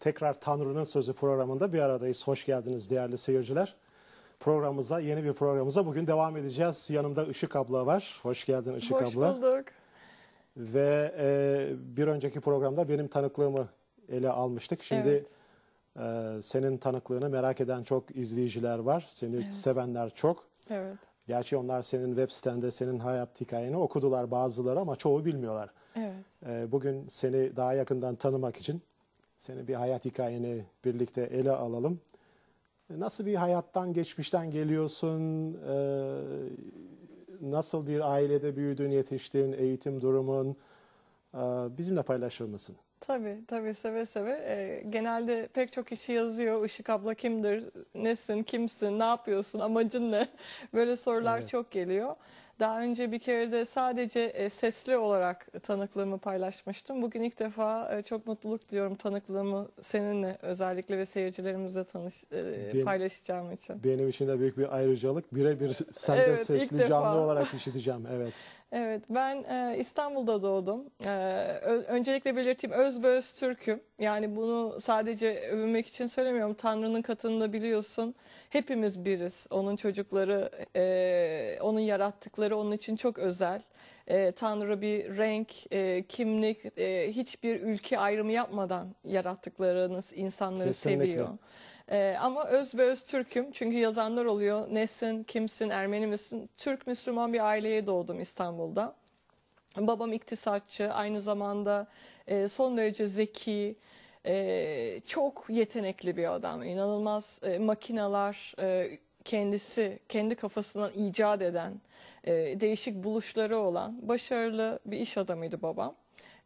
Tekrar Tanrı'nın Sözü programında bir aradayız. Hoş geldiniz değerli seyirciler. Programımıza, yeni bir programımıza bugün devam edeceğiz. Yanımda Işık abla var. Hoş geldin Işık Hoş abla. Hoş bulduk. Ve e, bir önceki programda benim tanıklığımı ele almıştık. Şimdi evet. e, senin tanıklığını merak eden çok izleyiciler var. Seni evet. sevenler çok. Evet. Gerçi onlar senin web sitende senin hayat hikayeni okudular bazıları ama çoğu bilmiyorlar. Evet. E, bugün seni daha yakından tanımak için senin bir hayat hikayeni birlikte ele alalım. E, nasıl bir hayattan, geçmişten geliyorsun? E, nasıl bir ailede büyüdün, yetiştin? Eğitim durumun? E, bizimle paylaşır mısın? Tabii tabii seve seve. genelde pek çok işi yazıyor. Işık abla kimdir, nesin, kimsin, ne yapıyorsun, amacın ne? Böyle sorular evet. çok geliyor. Daha önce bir kere de sadece e, sesli olarak tanıklığımı paylaşmıştım. Bugün ilk defa e, çok mutluluk diyorum tanıklığımı seninle özellikle ve seyircilerimizle tanış, e, benim, paylaşacağım için. Benim için de büyük bir ayrıcalık. Birebir senden evet, sesli canlı olarak işiteceğim. Evet. Evet, ben e, İstanbul'da doğdum. E, ö, öncelikle belirteyim, özböz Türk'üm. Yani bunu sadece övünmek için söylemiyorum. Tanrı'nın katında biliyorsun, hepimiz biriz. Onun çocukları, e, onun yarattıkları Tanrı onun için çok özel. E, Tanrı bir renk, e, kimlik, e, hiçbir ülke ayrımı yapmadan yarattıklarınız insanları Kesinlikle. seviyor. E, ama öz ve öz Türk'üm çünkü yazanlar oluyor. Nesin, kimsin, Ermeni misin? Türk Müslüman bir aileye doğdum İstanbul'da. Babam iktisatçı, aynı zamanda e, son derece zeki, e, çok yetenekli bir adam. İnanılmaz e, makinalar, e, kendisi kendi kafasından icat eden e, değişik buluşları olan başarılı bir iş adamıydı babam.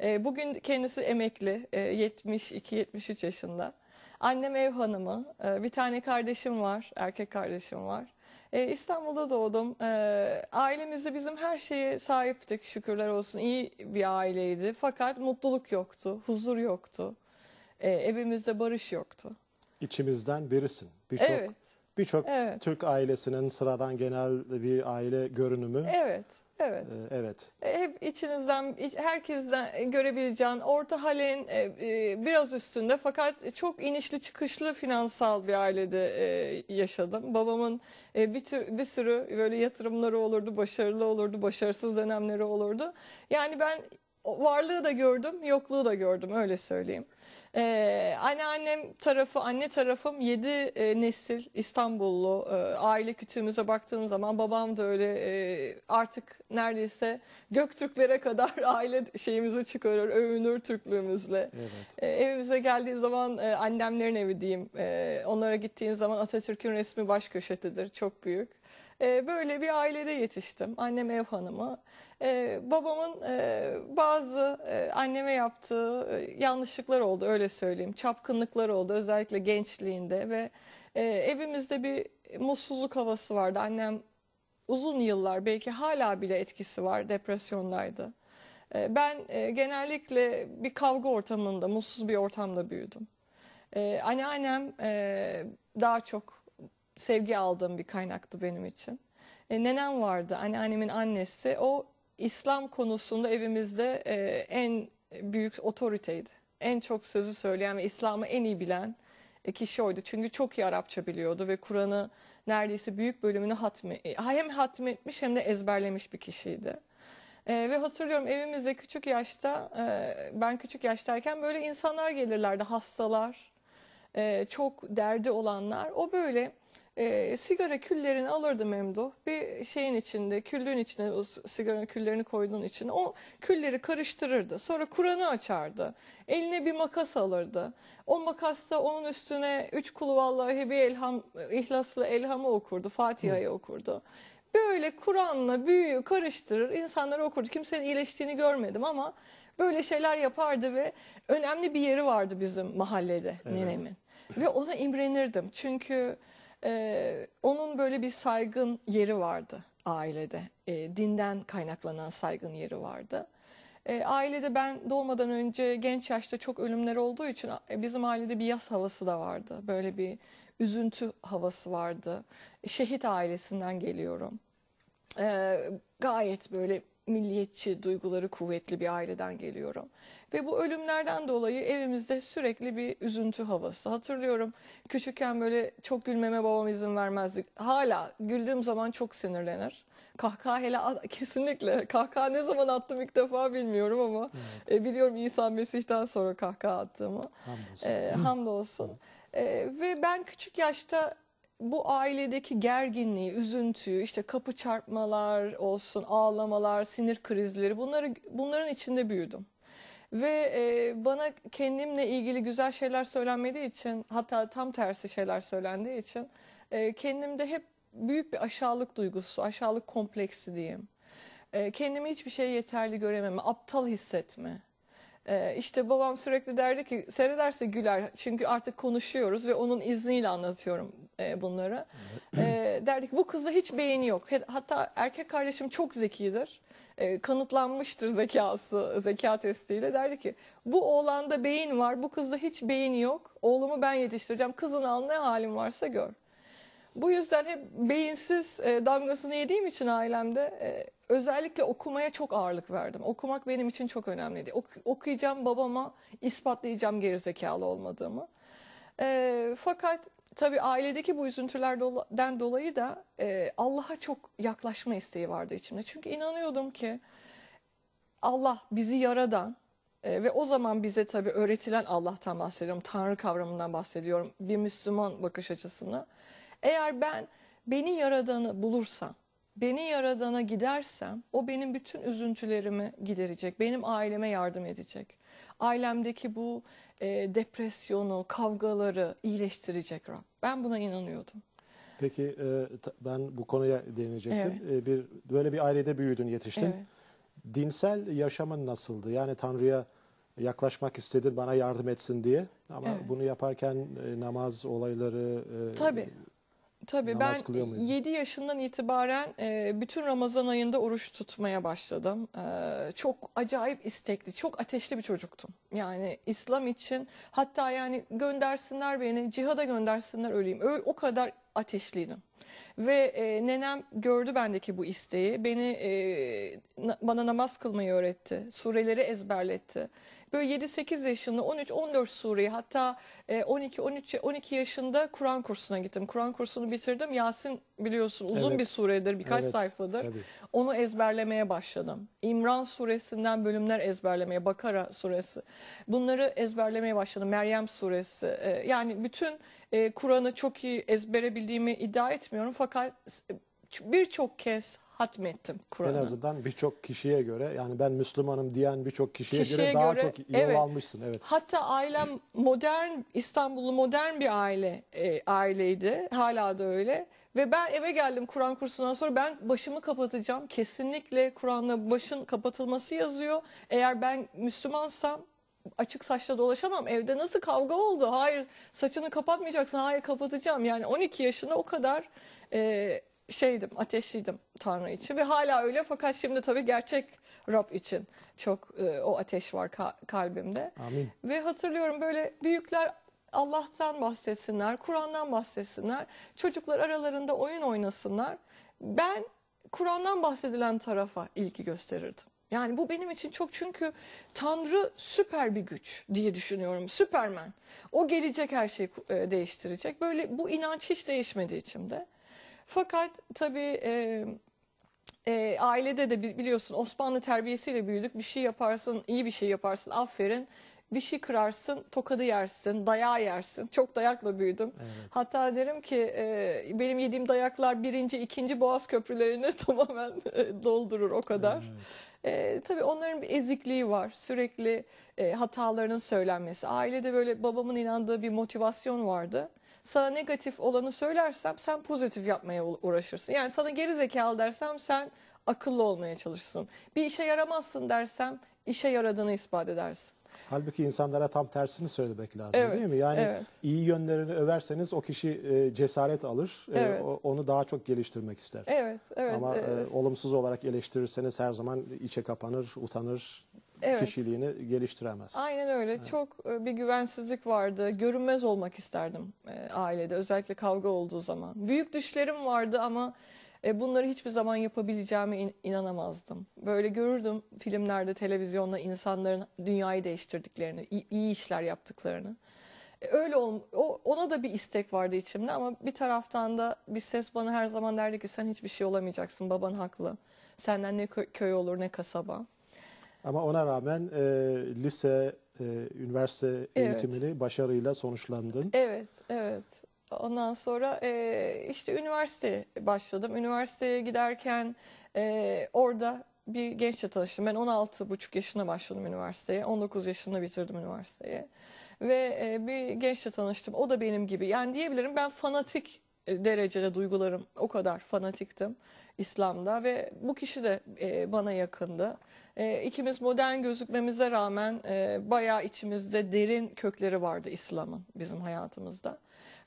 E, bugün kendisi emekli e, 72-73 yaşında. Annem ev hanımı e, bir tane kardeşim var erkek kardeşim var. E, İstanbul'da doğdum. E, ailemizde bizim her şeye sahiptik şükürler olsun. İyi bir aileydi fakat mutluluk yoktu, huzur yoktu. E, evimizde barış yoktu. İçimizden birisin. Birçok evet birçok evet. Türk ailesinin sıradan genel bir aile görünümü. Evet. Evet. Ee, evet. E, hep içinizden, herkesten görebileceğin orta halin e, e, biraz üstünde fakat çok inişli çıkışlı finansal bir ailede yaşadım. Babamın bir, tür, bir sürü böyle yatırımları olurdu, başarılı olurdu, başarısız dönemleri olurdu. Yani ben varlığı da gördüm, yokluğu da gördüm öyle söyleyeyim. Ee, anneannem tarafı, anne tarafım 7 e, nesil İstanbullu. E, aile kütüğümüze baktığın zaman babam da öyle e, artık neredeyse Göktürklere kadar aile şeyimizi çıkarır, övünür Türklüğümüzle. Evet. E, evimize geldiği zaman e, annemlerin evi diyeyim. E, onlara gittiğin zaman Atatürk'ün resmi baş köşededir. Çok büyük. Ee, böyle bir ailede yetiştim. Annem ev hanımı. Ee, babamın e, bazı e, anneme yaptığı e, yanlışlıklar oldu öyle söyleyeyim. Çapkınlıklar oldu özellikle gençliğinde ve evimizde bir mutsuzluk havası vardı. Annem uzun yıllar belki hala bile etkisi var depresyondaydı. Ee, ben genellikle bir kavga ortamında, mutsuz bir ortamda büyüdüm. Anneannem daha çok sevgi aldığım bir kaynaktı benim için. E, nenem vardı, anneannemin annesi. O İslam konusunda evimizde e, en büyük otoriteydi. En çok sözü söyleyen ve İslam'ı en iyi bilen e, kişi oydu. Çünkü çok iyi Arapça biliyordu ve Kur'an'ı neredeyse büyük bölümünü hatmi, e, hem hatmetmiş hem de ezberlemiş bir kişiydi. ee, ve hatırlıyorum evimizde küçük yaşta, e, ben küçük yaştayken böyle insanlar gelirlerdi, hastalar, e, çok derdi olanlar. O böyle e, sigara küllerini alırdı Memduh. Bir şeyin içinde, küllüğün içine o sigara küllerini koyduğun için o külleri karıştırırdı. Sonra Kur'an'ı açardı. Eline bir makas alırdı. O makasta onun üstüne üç kulvallahi bir elham, ihlaslı elhamı okurdu, Fatiha'yı okurdu. Böyle Kur'an'la büyüyü karıştırır, insanlar okurdu. Kimsenin iyileştiğini görmedim ama böyle şeyler yapardı ve önemli bir yeri vardı bizim mahallede evet. nenemin. Ve ona imrenirdim çünkü... Ee, onun böyle bir saygın yeri vardı ailede. E, dinden kaynaklanan saygın yeri vardı. E, ailede ben doğmadan önce genç yaşta çok ölümler olduğu için e, bizim ailede bir yaz havası da vardı. Böyle bir üzüntü havası vardı. Şehit ailesinden geliyorum. E, gayet böyle milliyetçi duyguları kuvvetli bir aileden geliyorum. Ve bu ölümlerden dolayı evimizde sürekli bir üzüntü havası. Hatırlıyorum küçükken böyle çok gülmeme babam izin vermezdi. Hala güldüğüm zaman çok sinirlenir. Kahkaha hele kesinlikle kahkaha ne zaman attım ilk defa bilmiyorum ama evet. e, biliyorum İsa Mesih'ten sonra kahkaha attığımı. Hamdolsun. E, hamdolsun. E, ve ben küçük yaşta bu ailedeki gerginliği, üzüntüyü, işte kapı çarpmalar olsun, ağlamalar, sinir krizleri bunları bunların içinde büyüdüm. Ve e, bana kendimle ilgili güzel şeyler söylenmediği için hatta tam tersi şeyler söylendiği için e, kendimde hep büyük bir aşağılık duygusu, aşağılık kompleksi diyeyim. E, kendimi hiçbir şey yeterli görememe, aptal hissetme. E, işte babam sürekli derdi ki seyrederse güler çünkü artık konuşuyoruz ve onun izniyle anlatıyorum e, bunları. E, derdik bu kızda hiç beğeni yok. Hatta erkek kardeşim çok zekidir. E, kanıtlanmıştır zekası zeka testiyle. Derdi ki bu oğlanda beyin var bu kızda hiç beyin yok. Oğlumu ben yetiştireceğim. Kızın al ne halim varsa gör. Bu yüzden hep beyinsiz e, damgasını yediğim için ailemde e, özellikle okumaya çok ağırlık verdim. Okumak benim için çok önemliydi. Ok- okuyacağım babama ispatlayacağım gerizekalı olmadığımı. E, fakat tabii ailedeki bu üzüntülerden dolayı da e, Allah'a çok yaklaşma isteği vardı içimde. Çünkü inanıyordum ki Allah bizi yaradan e, ve o zaman bize tabii öğretilen Allah'tan bahsediyorum. Tanrı kavramından bahsediyorum. Bir Müslüman bakış açısını Eğer ben beni yaradanı bulursam beni yaradana gidersem o benim bütün üzüntülerimi giderecek. Benim aileme yardım edecek. Ailemdeki bu e, depresyonu, kavgaları iyileştirecek Rab. Ben buna inanıyordum. Peki e, ben bu konuya değinecektim. Evet. E, bir böyle bir ailede büyüdün, yetiştin. Evet. Dinsel yaşamın nasıldı? Yani Tanrı'ya yaklaşmak istedin bana yardım etsin diye. Ama evet. bunu yaparken e, namaz olayları... E, Tabii. Tabii Namaz ben kılıyor 7 yaşından itibaren e, bütün Ramazan ayında oruç tutmaya başladım. E, çok acayip istekli, çok ateşli bir çocuktum. Yani İslam için hatta yani göndersinler beni, cihada göndersinler öleyim. Ö o kadar ateşliydim. Ve e, nenem gördü bendeki bu isteği. Beni e, na, bana namaz kılmayı öğretti. Sureleri ezberletti böyle 7-8 yaşında 13-14 sureyi hatta 12-13-12 e, yaşında Kur'an kursuna gittim. Kur'an kursunu bitirdim. Yasin biliyorsun uzun evet. bir suredir birkaç evet. sayfadır. Tabii. Onu ezberlemeye başladım. İmran suresinden bölümler ezberlemeye, Bakara suresi. Bunları ezberlemeye başladım. Meryem suresi. E, yani bütün e, Kur'an'ı çok iyi ezbere iddia etmiyorum fakat birçok kez hatmettim Kur'an'ı. En azından birçok kişiye göre yani ben Müslümanım diyen birçok kişiye, kişiye göre, daha göre, çok yol evet, almışsın. Evet. Hatta ailem modern İstanbullu modern bir aile e, aileydi. Hala da öyle. Ve ben eve geldim Kur'an kursundan sonra ben başımı kapatacağım. Kesinlikle Kur'anla başın kapatılması yazıyor. Eğer ben Müslümansam açık saçla dolaşamam. Evde nasıl kavga oldu? Hayır saçını kapatmayacaksın. Hayır kapatacağım. Yani 12 yaşında o kadar e, şeydim, ateşliydim Tanrı için ve hala öyle fakat şimdi tabii gerçek Rab için çok e, o ateş var ka- kalbimde. Amin. Ve hatırlıyorum böyle büyükler Allah'tan bahsetsinler, Kur'an'dan bahsetsinler, çocuklar aralarında oyun oynasınlar. Ben Kur'an'dan bahsedilen tarafa ilgi gösterirdim. Yani bu benim için çok çünkü Tanrı süper bir güç diye düşünüyorum. Süpermen. O gelecek her şeyi e, değiştirecek. Böyle bu inanç hiç değişmedi içimde. Fakat tabii e, e, ailede de biliyorsun Osmanlı terbiyesiyle büyüdük. Bir şey yaparsın, iyi bir şey yaparsın, aferin. Bir şey kırarsın, tokadı yersin, dayağı yersin. Çok dayakla büyüdüm. Evet. Hatta derim ki e, benim yediğim dayaklar birinci, ikinci boğaz köprülerini tamamen doldurur o kadar. Evet. E, tabii onların bir ezikliği var. Sürekli e, hatalarının söylenmesi. Ailede böyle babamın inandığı bir motivasyon vardı sana negatif olanı söylersem sen pozitif yapmaya uğraşırsın. Yani sana geri zekalı dersem sen akıllı olmaya çalışırsın. Bir işe yaramazsın dersem işe yaradığını ispat edersin. Halbuki insanlara tam tersini söylemek lazım evet, değil mi? Yani evet. iyi yönlerini överseniz o kişi e, cesaret alır, e, evet. o, onu daha çok geliştirmek ister. Evet, evet. Ama e, evet. E, olumsuz olarak eleştirirseniz her zaman içe kapanır, utanır, evet. kişiliğini geliştiremez. Aynen öyle. Evet. Çok e, bir güvensizlik vardı. Görünmez olmak isterdim e, ailede özellikle kavga olduğu zaman. Büyük düşlerim vardı ama e, bunları hiçbir zaman yapabileceğime inanamazdım. Böyle görürdüm filmlerde, televizyonda insanların dünyayı değiştirdiklerini, iyi işler yaptıklarını öyle ol, o, ona da bir istek vardı içimde ama bir taraftan da bir ses bana her zaman derdi ki sen hiçbir şey olamayacaksın baban haklı. Senden ne köy olur ne kasaba. Ama ona rağmen e, lise, e, üniversite evet. eğitimini başarıyla sonuçlandın. Evet, evet. Ondan sonra e, işte üniversite başladım. Üniversiteye giderken e, orada bir gençle tanıştım. Ben 16,5 yaşında başladım üniversiteye. 19 yaşında bitirdim üniversiteye Ve e, bir gençle tanıştım. O da benim gibi. Yani diyebilirim ben fanatik derecede duygularım o kadar fanatiktim İslam'da ve bu kişi de e, bana yakındı. E, ikimiz modern gözükmemize rağmen e, bayağı içimizde derin kökleri vardı İslam'ın bizim hayatımızda.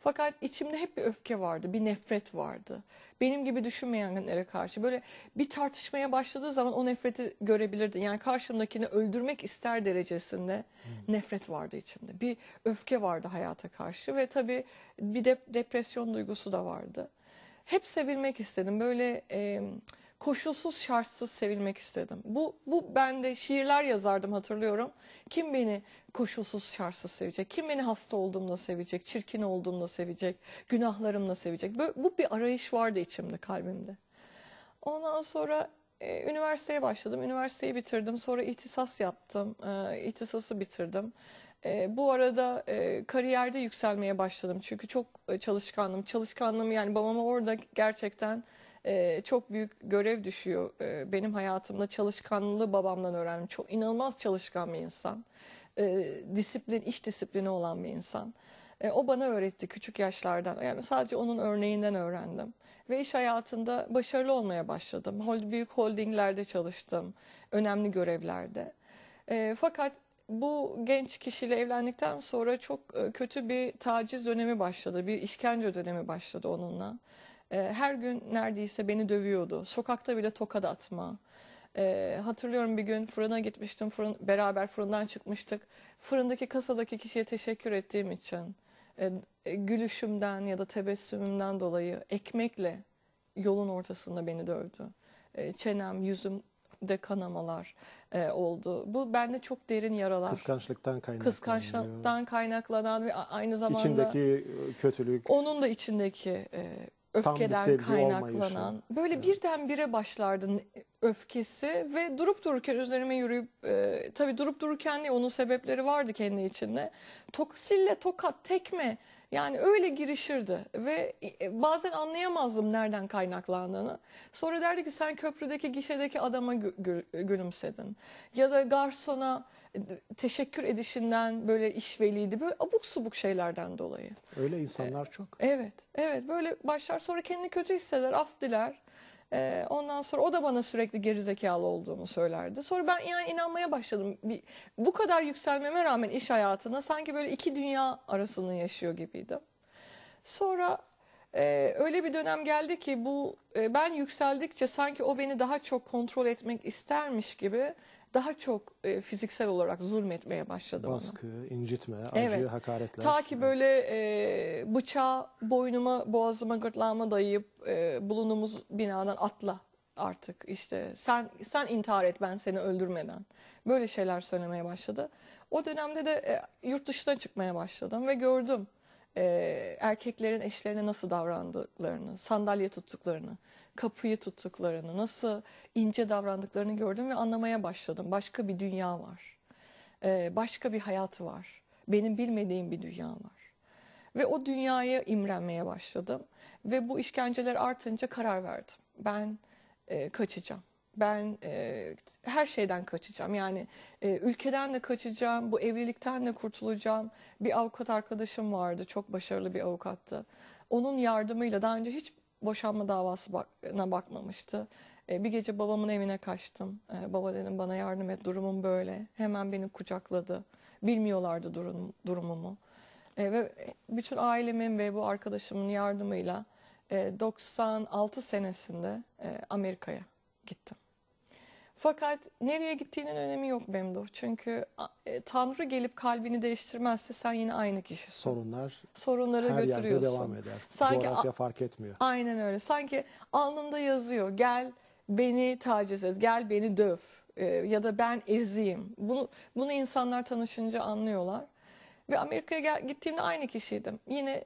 Fakat içimde hep bir öfke vardı, bir nefret vardı. Benim gibi düşünmeyenlere karşı böyle bir tartışmaya başladığı zaman o nefreti görebilirdin. Yani karşımdakini öldürmek ister derecesinde hmm. nefret vardı içimde. Bir öfke vardı hayata karşı ve tabii bir de depresyon duygusu da vardı. Hep sevilmek istedim. Böyle... E, koşulsuz şartsız sevilmek istedim. Bu, bu ben de şiirler yazardım hatırlıyorum. Kim beni koşulsuz şartsız sevecek? Kim beni hasta olduğumla sevecek? Çirkin olduğumla sevecek? Günahlarımla sevecek? Böyle, bu bir arayış vardı içimde, kalbimde. Ondan sonra e, üniversiteye başladım. Üniversiteyi bitirdim. Sonra ihtisas yaptım. E, ihtisası bitirdim. E, bu arada e, kariyerde yükselmeye başladım. Çünkü çok e, çalışkanım. Çalışkanlığım yani babama orada gerçekten ee, çok büyük görev düşüyor ee, benim hayatımda. Çalışkanlığı babamdan öğrendim. Çok inanılmaz çalışkan bir insan. Ee, disiplin, iş disiplini olan bir insan. o bana öğretti küçük yaşlardan. Yani sadece onun örneğinden öğrendim. Ve iş hayatında başarılı olmaya başladım. büyük holdinglerde çalıştım. Önemli görevlerde. fakat bu genç kişiyle evlendikten sonra çok e, kötü bir taciz dönemi başladı. Bir işkence dönemi başladı onunla. E, her gün neredeyse beni dövüyordu. Sokakta bile tokat atma. E, hatırlıyorum bir gün fırına gitmiştim. Fırın, beraber fırından çıkmıştık. Fırındaki kasadaki kişiye teşekkür ettiğim için e, e gülüşümden ya da tebessümümden dolayı ekmekle yolun ortasında beni dövdü. E, çenem, yüzüm de kanamalar e, oldu. Bu bende çok derin yaralar. Kıskançlıktan kaynaklanan. Kıskançlıktan kaynaklanan ve aynı zamanda içindeki e, kötülük. Onun da içindeki e, öfkeden kaynaklanan. Böyle evet. birdenbire başlardın öfkesi ve durup dururken üzerime yürüyüp e, tabii durup dururken de onun sebepleri vardı kendi içinde. Toksille tokat tekme yani öyle girişirdi ve e, e, bazen anlayamazdım nereden kaynaklandığını. Sonra derdi ki sen köprüdeki gişedeki adama gülümsedin. Ya da garsona e, teşekkür edişinden böyle işveliydi. Böyle abuk subuk şeylerden dolayı. Öyle insanlar ee, çok. Evet, evet böyle başlar sonra kendini kötü hisseder, af diler. E, ondan sonra o da bana sürekli gerizekalı olduğumu söylerdi. Sonra ben yani inanmaya başladım. Bir, bu kadar yükselmeme rağmen iş hayatına sanki böyle iki dünya arasını yaşıyor gibiydim. Sonra ee, öyle bir dönem geldi ki bu e, ben yükseldikçe sanki o beni daha çok kontrol etmek istermiş gibi daha çok e, fiziksel olarak zulmetmeye başladı Baskı, bana. incitme, acı, evet. hakaretler. Ta ki böyle e, bıçağı boynuma, boğazıma, gırtlağıma dayayıp e, bulunduğumuz binadan atla artık işte sen sen intihar et ben seni öldürmeden böyle şeyler söylemeye başladı. O dönemde de e, yurt dışına çıkmaya başladım ve gördüm e, erkeklerin eşlerine nasıl davrandıklarını, sandalye tuttuklarını kapıyı tuttuklarını, nasıl ince davrandıklarını gördüm ve anlamaya başladım. Başka bir dünya var. Ee, başka bir hayat var. Benim bilmediğim bir dünya var. Ve o dünyaya imrenmeye başladım. Ve bu işkenceler artınca karar verdim. Ben e, kaçacağım. Ben e, her şeyden kaçacağım. Yani e, ülkeden de kaçacağım, bu evlilikten de kurtulacağım. Bir avukat arkadaşım vardı, çok başarılı bir avukattı. Onun yardımıyla daha önce hiç boşanma davasına bakmamıştı. E, bir gece babamın evine kaçtım. E, baba dedim bana yardım et durumum böyle. Hemen beni kucakladı. Bilmiyorlardı durum, durumumu. E, ve bütün ailemin ve bu arkadaşımın yardımıyla 96 senesinde Amerika'ya gittim. Fakat nereye gittiğinin önemi yok Memduh. Çünkü e, Tanrı gelip kalbini değiştirmezse sen yine aynı kişisin. Sorunlar Sorunları her yerde devam eder. Sanki Coğrafya fark etmiyor. Aynen öyle. Sanki alnında yazıyor. Gel beni taciz et. Gel beni döv. e, ya da ben eziyim. Bunu, bunu insanlar tanışınca anlıyorlar. Ve Amerika'ya gittiğimde aynı kişiydim. Yine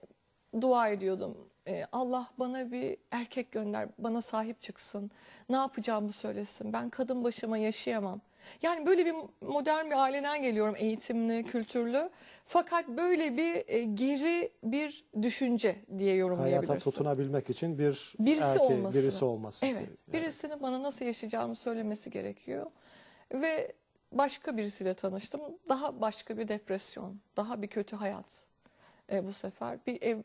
dua ediyordum. Ee, Allah bana bir erkek gönder, bana sahip çıksın, ne yapacağımı söylesin, ben kadın başıma yaşayamam. Yani böyle bir modern bir aileden geliyorum eğitimli, kültürlü. Fakat böyle bir e, geri bir düşünce diye yorumlayabilirsin. Hayata tutunabilmek için bir birisi erkeği, olması. birisi olması. Evet, yani. birisinin bana nasıl yaşayacağımı söylemesi gerekiyor. Ve başka birisiyle tanıştım. Daha başka bir depresyon, daha bir kötü hayat. E, bu sefer bir ev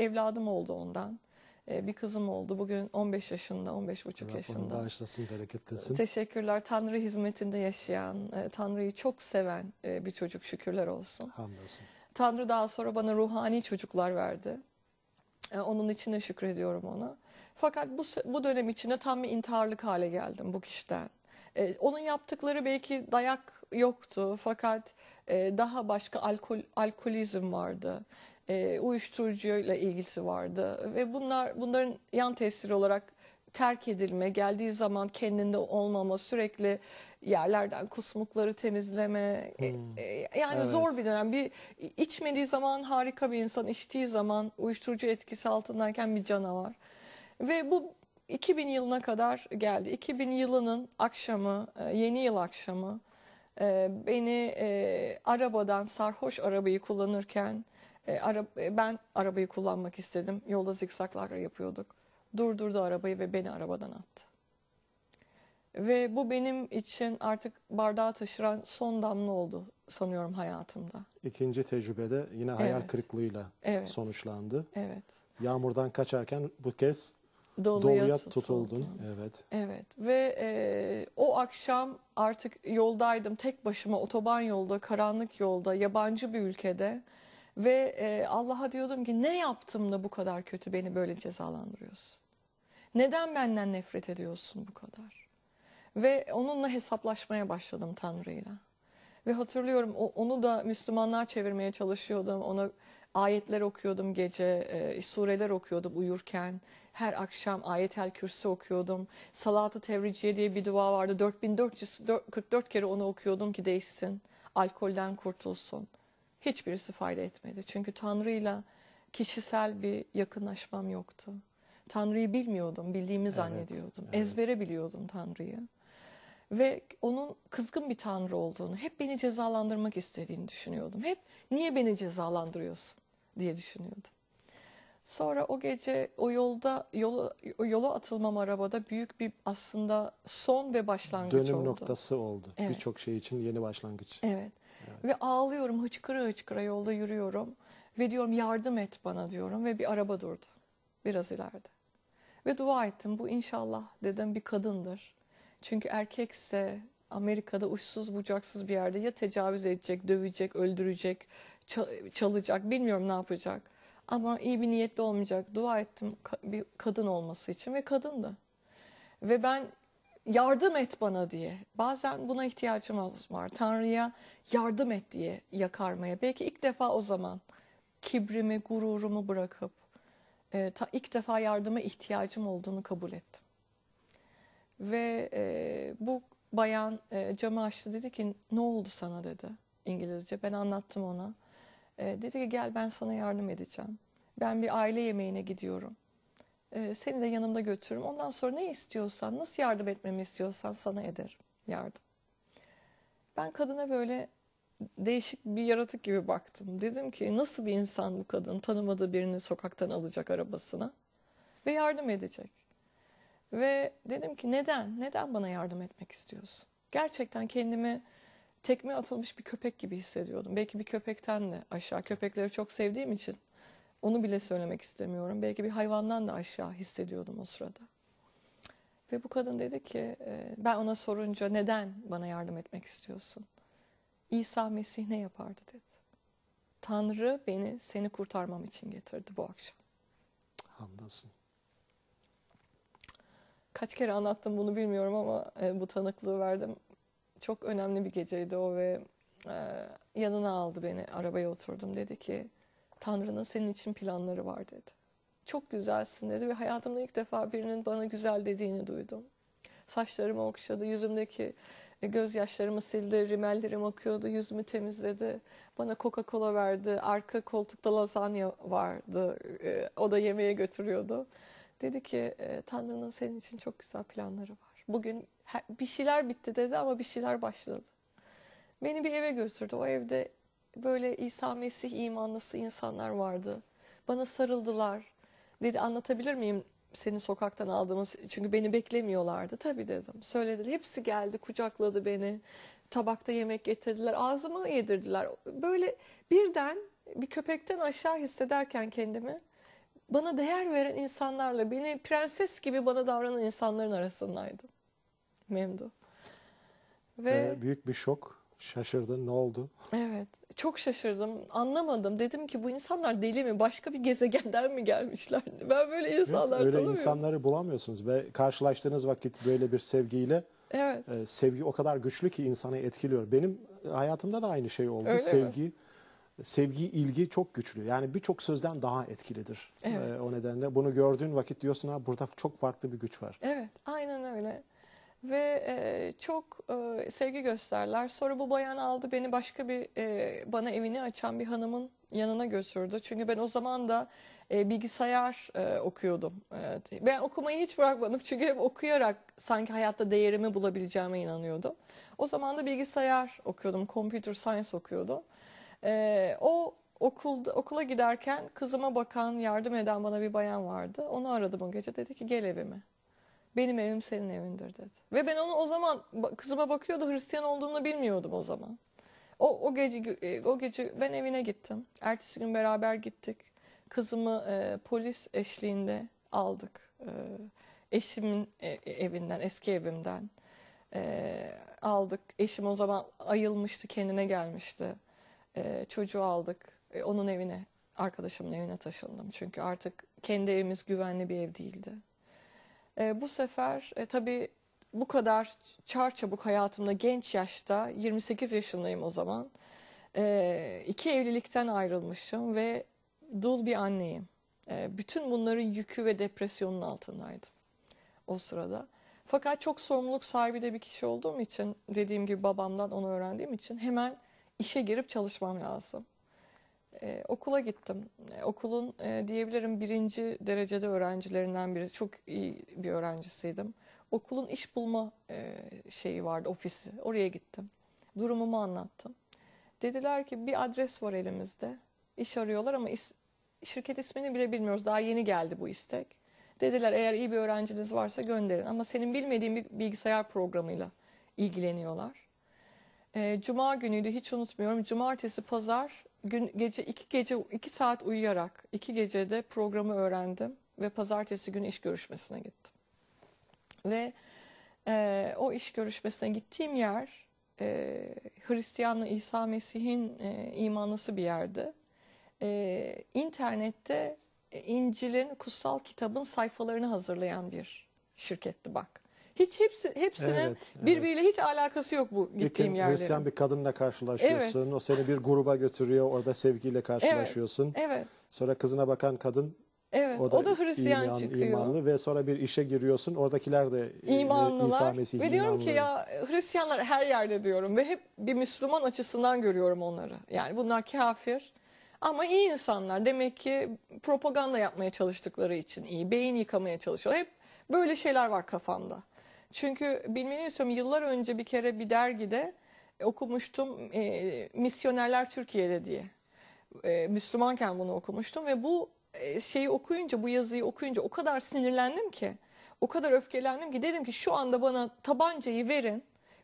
evladım oldu ondan. Ee, bir kızım oldu. Bugün 15 yaşında, 15 buçuk yaşında. Bağışlasın, bereketlesin. Teşekkürler. Tanrı hizmetinde yaşayan, e, Tanrı'yı çok seven e, bir çocuk şükürler olsun. Hamdolsun. Tanrı daha sonra bana ruhani çocuklar verdi. E, onun için de şükrediyorum ona. Fakat bu, bu dönem içinde tam bir intiharlık hale geldim bu kişiden. Ee, onun yaptıkları belki dayak yoktu fakat e, daha başka alkol, alkolizm vardı e, uyuşturucuyla ilgisi vardı ve bunlar bunların yan tesiri olarak terk edilme, geldiği zaman kendinde olmama, sürekli yerlerden kusmukları temizleme. E, hmm. E, yani evet. zor bir dönem. Bir içmediği zaman harika bir insan, içtiği zaman uyuşturucu etkisi altındayken bir canavar. Ve bu 2000 yılına kadar geldi. 2000 yılının akşamı, e, yeni yıl akşamı beni arabadan sarhoş arabayı kullanırken e, ara, e, ben arabayı kullanmak istedim. Yolda zikzaklar yapıyorduk. Durdurdu arabayı ve beni arabadan attı. Ve bu benim için artık bardağı taşıran son damla oldu sanıyorum hayatımda. İkinci tecrübede yine hayal evet. kırıklığıyla evet. sonuçlandı. Evet. Yağmurdan kaçarken bu kez doluya, doluya tutuldun. Evet. Evet ve e, o akşam artık yoldaydım tek başıma otoban yolda, karanlık yolda, yabancı bir ülkede ve e, Allah'a diyordum ki ne yaptım da bu kadar kötü beni böyle cezalandırıyorsun? Neden benden nefret ediyorsun bu kadar? Ve onunla hesaplaşmaya başladım Tanrı'yla. Ve hatırlıyorum onu da Müslümanlığa çevirmeye çalışıyordum. Ona ayetler okuyordum gece, e, sureler okuyordum uyurken. Her akşam ayetel kürsi okuyordum. Salatı tevriciye diye bir dua vardı. 4444 kere onu okuyordum ki değişsin. Alkolden kurtulsun hiçbirisi fayda etmedi. Çünkü Tanrı'yla kişisel bir yakınlaşmam yoktu. Tanrı'yı bilmiyordum, bildiğimi zannediyordum. Evet. Ezbere biliyordum Tanrı'yı. Ve onun kızgın bir Tanrı olduğunu, hep beni cezalandırmak istediğini düşünüyordum. Hep niye beni cezalandırıyorsun diye düşünüyordum. Sonra o gece o yolda yolu, yola atılmam arabada büyük bir aslında son ve başlangıç Dönüm oldu. Dönüm noktası oldu. Evet. Birçok şey için yeni başlangıç. Evet. Ve ağlıyorum hıçkıra hıçkıra yolda yürüyorum. Ve diyorum yardım et bana diyorum ve bir araba durdu biraz ileride. Ve dua ettim bu inşallah dedim bir kadındır. Çünkü erkekse Amerika'da uçsuz bucaksız bir yerde ya tecavüz edecek, dövecek, öldürecek, çalacak bilmiyorum ne yapacak. Ama iyi bir niyetli olmayacak. Dua ettim bir kadın olması için ve kadındı. Ve ben yardım et bana diye. Bazen buna ihtiyacımız var. Tanrı'ya yardım et diye yakarmaya. Belki ilk defa o zaman kibrimi, gururumu bırakıp e, ta, ilk defa yardıma ihtiyacım olduğunu kabul ettim. Ve e, bu bayan e, camı açtı dedi ki ne oldu sana dedi İngilizce. Ben anlattım ona. E, dedi ki gel ben sana yardım edeceğim. Ben bir aile yemeğine gidiyorum. Ee, seni de yanımda götürürüm. Ondan sonra ne istiyorsan, nasıl yardım etmemi istiyorsan sana ederim yardım. Ben kadına böyle değişik bir yaratık gibi baktım. Dedim ki nasıl bir insan bu kadın tanımadığı birini sokaktan alacak arabasına ve yardım edecek. Ve dedim ki neden? Neden bana yardım etmek istiyorsun? Gerçekten kendimi tekme atılmış bir köpek gibi hissediyordum. Belki bir köpekten de aşağı köpekleri çok sevdiğim için onu bile söylemek istemiyorum. Belki bir hayvandan da aşağı hissediyordum o sırada. Ve bu kadın dedi ki ee, ben ona sorunca neden bana yardım etmek istiyorsun? İsa Mesih ne yapardı dedi. Tanrı beni seni kurtarmam için getirdi bu akşam. Hamdolsun. Kaç kere anlattım bunu bilmiyorum ama e, bu tanıklığı verdim. Çok önemli bir geceydi o ve e, yanına aldı beni arabaya oturdum dedi ki Tanrı'nın senin için planları var dedi. Çok güzelsin dedi ve hayatımda ilk defa birinin bana güzel dediğini duydum. Saçlarımı okşadı, yüzümdeki e, gözyaşlarımı sildi, rimellerim akıyordu, yüzümü temizledi. Bana Coca-Cola verdi, arka koltukta lazanya vardı, e, o da yemeğe götürüyordu. Dedi ki e, Tanrı'nın senin için çok güzel planları var. Bugün bir şeyler bitti dedi ama bir şeyler başladı. Beni bir eve götürdü. O evde böyle İsa Mesih imanlısı insanlar vardı. Bana sarıldılar. Dedi anlatabilir miyim seni sokaktan aldığımız çünkü beni beklemiyorlardı. Tabii dedim. Söyledi, Hepsi geldi kucakladı beni. Tabakta yemek getirdiler. Ağzıma yedirdiler. Böyle birden bir köpekten aşağı hissederken kendimi bana değer veren insanlarla beni prenses gibi bana davranan insanların arasındaydım. Memdu. Ve ee, büyük bir şok. Şaşırdın. Ne oldu? Evet. Çok şaşırdım. Anlamadım. Dedim ki bu insanlar deli mi? Başka bir gezegenden mi gelmişler? Ben böyle insanlar evet, Öyle tanımıyorum. insanları bulamıyorsunuz ve karşılaştığınız vakit böyle bir sevgiyle evet. e, sevgi o kadar güçlü ki insanı etkiliyor. Benim e, hayatımda da aynı şey oldu. Öyle sevgi mi? sevgi, ilgi çok güçlü. Yani birçok sözden daha etkilidir. E, evet. Ee, o nedenle bunu gördüğün vakit diyorsun ha burada çok farklı bir güç var. Evet, aynen öyle ve e, çok e, sevgi gösterler. Sonra bu bayan aldı beni başka bir e, bana evini açan bir hanımın yanına götürdü. Çünkü ben o zaman da e, bilgisayar e, okuyordum. Evet. Ben okumayı hiç bırakmadım çünkü hep okuyarak sanki hayatta değerimi bulabileceğime inanıyordum. O zaman da bilgisayar okuyordum, computer science okuyordum. E, o okulda, okula giderken kızıma bakan, yardım eden bana bir bayan vardı. Onu aradım o gece dedi ki gel evime benim evim senin evindir dedi. Ve ben onu o zaman kızıma bakıyordu Hristiyan olduğunu bilmiyordum o zaman. O, o gece e, o gece ben evine gittim. Ertesi gün beraber gittik. Kızımı e, polis eşliğinde aldık. E, eşimin e, e, evinden, eski evimden e, aldık. Eşim o zaman ayılmıştı, kendine gelmişti. E, çocuğu aldık. E, onun evine, arkadaşımın evine taşındım. Çünkü artık kendi evimiz güvenli bir ev değildi. E, bu sefer e, tabii bu kadar çarçabuk hayatımda genç yaşta 28 yaşındayım o zaman. E, iki evlilikten ayrılmışım ve dul bir anneyim. E, bütün bunların yükü ve depresyonun altındaydım o sırada. Fakat çok sorumluluk sahibi de bir kişi olduğum için dediğim gibi babamdan onu öğrendiğim için hemen işe girip çalışmam lazım e, okula gittim. E, okulun e, diyebilirim birinci derecede öğrencilerinden biri. Çok iyi bir öğrencisiydim. Okulun iş bulma e, şeyi vardı, ofisi. Oraya gittim. Durumumu anlattım. Dediler ki bir adres var elimizde. İş arıyorlar ama is, şirket ismini bile bilmiyoruz. Daha yeni geldi bu istek. Dediler eğer iyi bir öğrenciniz varsa gönderin. Ama senin bilmediğin bir bilgisayar programıyla ilgileniyorlar. E, Cuma günüydü hiç unutmuyorum. Cumartesi, pazar gün gece iki gece iki saat uyuyarak iki gecede programı öğrendim ve pazartesi günü iş görüşmesine gittim. Ve e, o iş görüşmesine gittiğim yer e, Hristiyanlı İsa Mesih'in e, imanlısı bir yerdi. E, internette İncil'in kutsal kitabın sayfalarını hazırlayan bir şirketti bak. Hiç hepsi, hepsinin evet, evet. birbiriyle hiç alakası yok bu gittiğim yerlerin. Hristiyan bir kadınla karşılaşıyorsun. Evet. O seni bir gruba götürüyor. Orada sevgiyle karşılaşıyorsun. Evet. evet. Sonra kızına bakan kadın Evet, o da, o da Hristiyan iman, çıkıyor. İmanlı ve sonra bir işe giriyorsun. Oradakiler de e, imanlılar. İsa Mesih, ve diyorum imanlı. ki ya Hristiyanlar her yerde diyorum ve hep bir Müslüman açısından görüyorum onları. Yani bunlar kafir ama iyi insanlar. Demek ki propaganda yapmaya çalıştıkları için iyi. Beyin yıkamaya çalışıyor. Hep böyle şeyler var kafamda. Çünkü bilmeni istiyorum yıllar önce bir kere bir dergide e, okumuştum e, Misyonerler Türkiye'de diye. E, Müslümanken bunu okumuştum ve bu e, şeyi okuyunca bu yazıyı okuyunca o kadar sinirlendim ki o kadar öfkelendim ki dedim ki şu anda bana tabancayı verin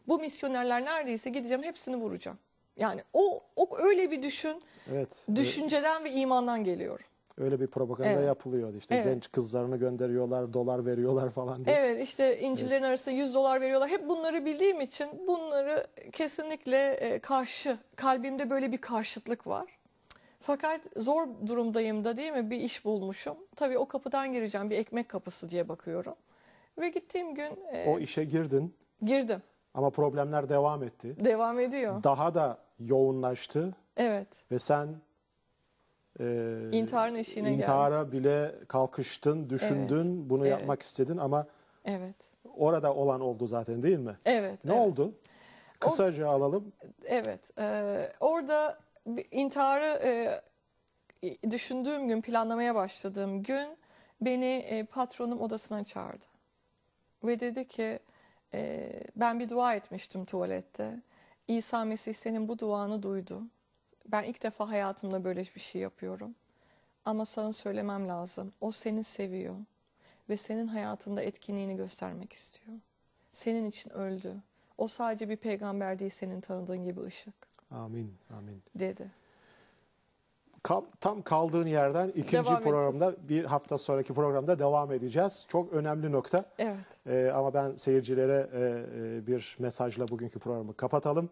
bu misyonerler neredeyse gideceğim hepsini vuracağım. Yani o, o öyle bir düşün evet, düşünceden evet. ve imandan geliyor öyle bir propaganda evet. yapılıyordu. İşte evet. genç kızlarını gönderiyorlar, dolar veriyorlar falan diye. Evet işte incilerin evet. arasında 100 dolar veriyorlar. Hep bunları bildiğim için bunları kesinlikle e, karşı, kalbimde böyle bir karşıtlık var. Fakat zor durumdayım da değil mi? Bir iş bulmuşum. Tabii o kapıdan gireceğim. Bir ekmek kapısı diye bakıyorum. Ve gittiğim gün... E, o işe girdin. Girdim. Ama problemler devam etti. Devam ediyor. Daha da yoğunlaştı. Evet. Ve sen e, İntiharın eşiğine intihara geldi. bile kalkıştın, düşündün, evet. bunu evet. yapmak istedin ama evet. orada olan oldu zaten değil mi? Evet. Ne evet. oldu? Kısaca o, alalım. Evet. E, orada intiharı e, düşündüğüm gün, planlamaya başladığım gün beni e, patronum odasına çağırdı. Ve dedi ki e, ben bir dua etmiştim tuvalette. İsa Mesih senin bu duanı duydu ben ilk defa hayatımda böyle bir şey yapıyorum. Ama sana söylemem lazım. O seni seviyor ve senin hayatında etkinliğini göstermek istiyor. Senin için öldü. O sadece bir peygamber değil senin tanıdığın gibi ışık. Amin, amin. Dedi. tam kaldığın yerden ikinci devam programda edeceğiz. bir hafta sonraki programda devam edeceğiz. Çok önemli nokta. Evet. Ee, ama ben seyircilere e, e bir mesajla bugünkü programı kapatalım.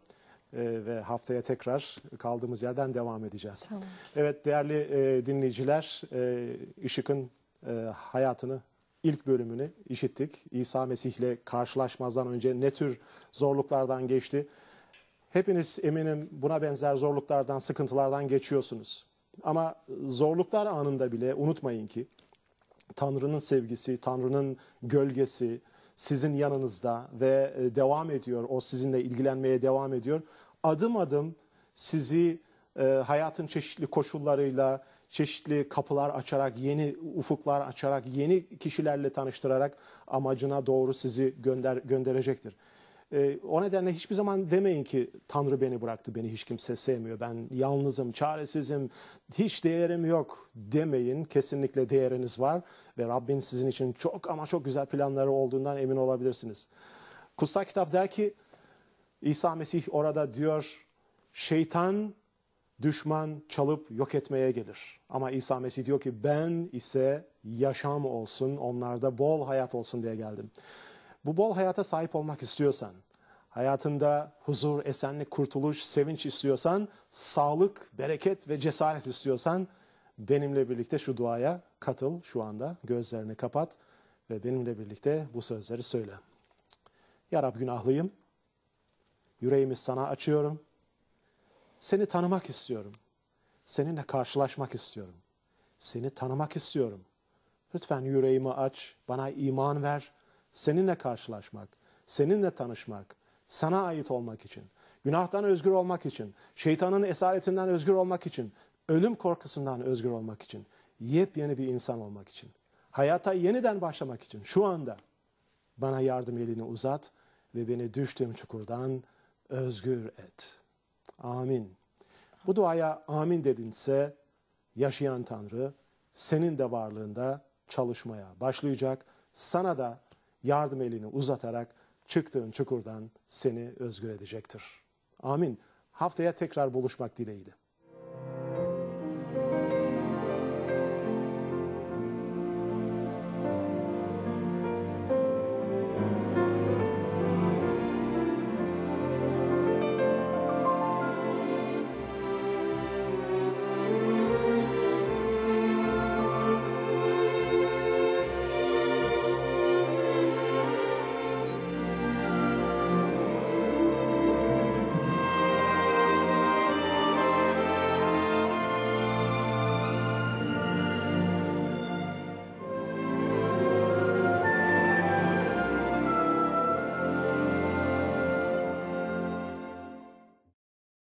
Ee, ve haftaya tekrar kaldığımız yerden devam edeceğiz. Tamam. Evet değerli e, dinleyiciler, e, Işık'ın e, hayatını ilk bölümünü işittik. İsa Mesih ile karşılaşmazdan önce ne tür zorluklardan geçti? Hepiniz eminim buna benzer zorluklardan, sıkıntılardan geçiyorsunuz. Ama zorluklar anında bile unutmayın ki Tanrı'nın sevgisi, Tanrı'nın gölgesi sizin yanınızda ve e, devam ediyor. O sizinle ilgilenmeye devam ediyor adım adım sizi e, hayatın çeşitli koşullarıyla, çeşitli kapılar açarak, yeni ufuklar açarak, yeni kişilerle tanıştırarak amacına doğru sizi gönder gönderecektir. E, o nedenle hiçbir zaman demeyin ki Tanrı beni bıraktı, beni hiç kimse sevmiyor, ben yalnızım, çaresizim, hiç değerim yok demeyin. Kesinlikle değeriniz var ve Rabbin sizin için çok ama çok güzel planları olduğundan emin olabilirsiniz. Kutsal kitap der ki İsa Mesih orada diyor, şeytan düşman çalıp yok etmeye gelir. Ama İsa Mesih diyor ki ben ise yaşam olsun, onlarda bol hayat olsun diye geldim. Bu bol hayata sahip olmak istiyorsan, hayatında huzur, esenlik, kurtuluş, sevinç istiyorsan, sağlık, bereket ve cesaret istiyorsan benimle birlikte şu duaya katıl şu anda. Gözlerini kapat ve benimle birlikte bu sözleri söyle. Ya Rab günahlıyım yüreğimi sana açıyorum. Seni tanımak istiyorum. Seninle karşılaşmak istiyorum. Seni tanımak istiyorum. Lütfen yüreğimi aç, bana iman ver. Seninle karşılaşmak, seninle tanışmak, sana ait olmak için, günahtan özgür olmak için, şeytanın esaretinden özgür olmak için, ölüm korkusundan özgür olmak için, yepyeni bir insan olmak için, hayata yeniden başlamak için şu anda bana yardım elini uzat ve beni düştüğüm çukurdan özgür et. Amin. Bu duaya amin dedinse yaşayan Tanrı senin de varlığında çalışmaya başlayacak. Sana da yardım elini uzatarak çıktığın çukurdan seni özgür edecektir. Amin. Haftaya tekrar buluşmak dileğiyle.